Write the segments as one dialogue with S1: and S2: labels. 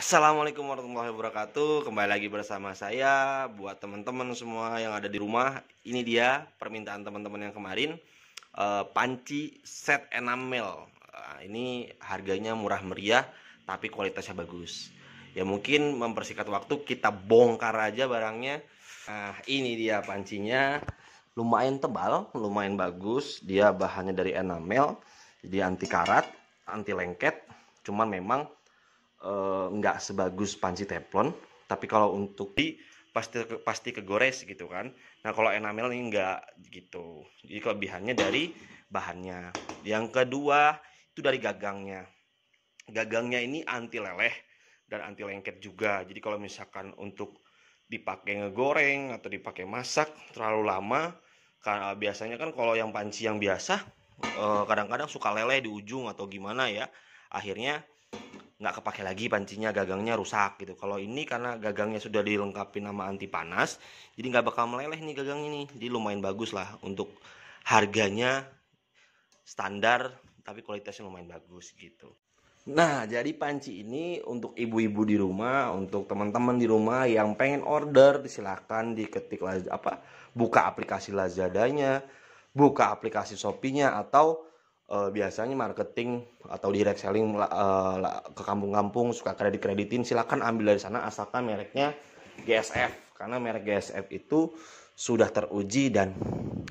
S1: Assalamualaikum warahmatullahi wabarakatuh. Kembali lagi bersama saya buat teman-teman semua yang ada di rumah. Ini dia permintaan teman-teman yang kemarin uh, panci set enamel. Uh, ini harganya murah meriah tapi kualitasnya bagus. Ya mungkin mempersingkat waktu kita bongkar aja barangnya. Nah, ini dia pancinya. Lumayan tebal, lumayan bagus. Dia bahannya dari enamel. Jadi anti karat, anti lengket. Cuman memang Eh, nggak uh, sebagus panci teflon tapi kalau untuk di pasti pasti kegores gitu kan nah kalau enamel ini enggak gitu jadi kelebihannya dari bahannya yang kedua itu dari gagangnya gagangnya ini anti leleh dan anti lengket juga jadi kalau misalkan untuk dipakai ngegoreng atau dipakai masak terlalu lama karena biasanya kan kalau yang panci yang biasa eh, kadang-kadang suka leleh di ujung atau gimana ya akhirnya nggak kepake lagi pancinya gagangnya rusak gitu kalau ini karena gagangnya sudah dilengkapi nama anti panas jadi nggak bakal meleleh nih gagang ini jadi lumayan bagus lah untuk harganya standar tapi kualitasnya lumayan bagus gitu Nah, jadi panci ini untuk ibu-ibu di rumah, untuk teman-teman di rumah yang pengen order, silahkan diketik apa buka aplikasi Lazadanya, buka aplikasi Shopee-nya atau uh, biasanya marketing atau direct selling uh, ke kampung-kampung suka kredit-kreditin silahkan ambil dari sana asalkan mereknya GSF karena merek GSF itu sudah teruji dan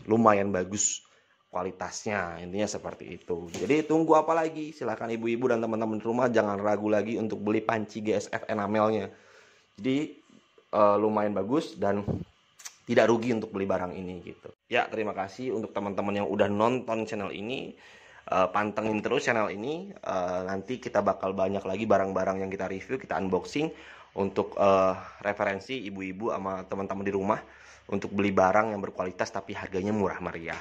S1: lumayan bagus kualitasnya intinya seperti itu jadi tunggu apa lagi silahkan ibu-ibu dan teman-teman rumah jangan ragu lagi untuk beli panci GSF enamelnya jadi uh, lumayan bagus dan tidak rugi untuk beli barang ini gitu. Ya, terima kasih untuk teman-teman yang udah nonton channel ini uh, pantengin terus channel ini uh, nanti kita bakal banyak lagi barang-barang yang kita review kita unboxing untuk uh, referensi ibu-ibu sama teman-teman di rumah untuk beli barang yang berkualitas tapi harganya murah meriah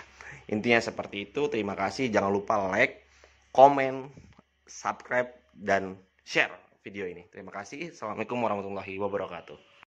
S1: intinya seperti itu terima kasih jangan lupa like komen subscribe dan share video ini terima kasih assalamualaikum warahmatullahi wabarakatuh